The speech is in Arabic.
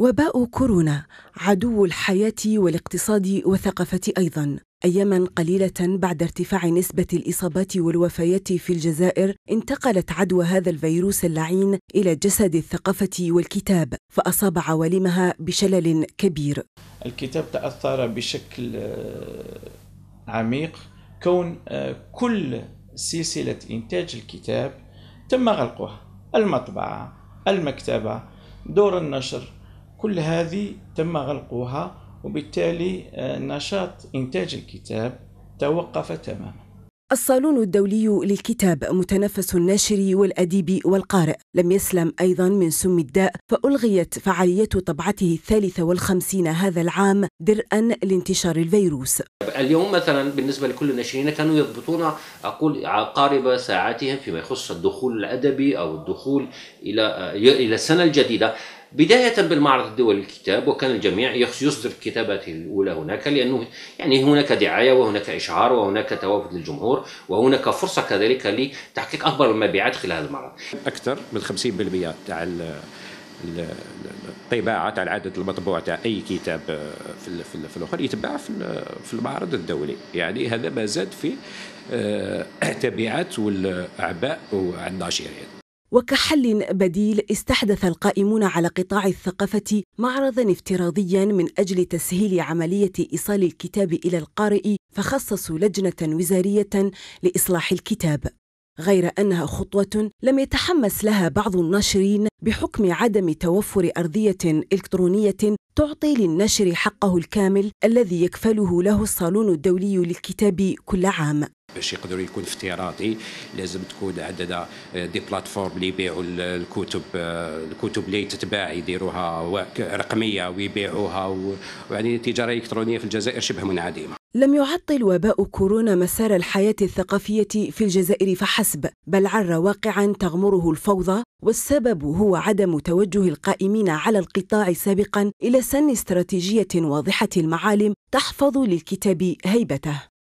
وباء كورونا عدو الحياة والاقتصاد والثقافة أيضاً أياما قليلة بعد ارتفاع نسبة الإصابات والوفيات في الجزائر انتقلت عدوى هذا الفيروس اللعين إلى جسد الثقافة والكتاب فأصاب عوالمها بشلل كبير الكتاب تأثر بشكل آه، عميق كون آه، كل سلسلة إنتاج الكتاب تم غلقها المطبعة المكتبة دور النشر كل هذه تم غلقها وبالتالي آه، نشاط إنتاج الكتاب توقف تماما الصالون الدولي للكتاب متنفس الناشر والأديب والقارئ لم يسلم أيضا من سم الداء فألغيت فعالية طبعته الثالثة والخمسين هذا العام درءا لانتشار الفيروس اليوم مثلا بالنسبة لكل الناشرين كانوا يضبطون أقول عقارب ساعاتهم فيما يخص الدخول الأدبي أو الدخول إلى آه، إلى السنة الجديدة بداية بالمعرض الدولي للكتاب وكان الجميع يصدر كتاباته الأولى هناك لأنه يعني هناك دعاية وهناك إشعار وهناك توافد للجمهور وهناك فرصة كذلك لتحقيق أكبر المبيعات خلال هذا المعرض أكثر من 50% تاع الطباعه تاع العدد المطبوع تاع اي كتاب في في الاخر يتباع في في المعرض الدولي يعني هذا ما زاد في آه، تبعات والاعباء وعن الناشرين وكحل بديل استحدث القائمون على قطاع الثقافة معرضا افتراضيا من أجل تسهيل عملية إيصال الكتاب إلى القارئ فخصصوا لجنة وزارية لإصلاح الكتاب غير أنها خطوة لم يتحمس لها بعض الناشرين بحكم عدم توفر أرضية إلكترونية تعطي للنشر حقه الكامل الذي يكفله له الصالون الدولي للكتاب كل عام باش يقدروا يكون افتراضي لازم تكون عندنا آه، دي بلاتفورم اللي يبيعوا الكتب آه، الكتب اللي تتباع يديروها رقميه ويبيعوها ويعني التجاره الالكترونيه في الجزائر شبه منعدمه لم يعطل وباء كورونا مسار الحياة الثقافية في الجزائر فحسب، بل عر واقعا تغمره الفوضى، والسبب هو عدم توجه القائمين على القطاع سابقا إلى سن استراتيجية واضحة المعالم تحفظ للكتاب هيبته.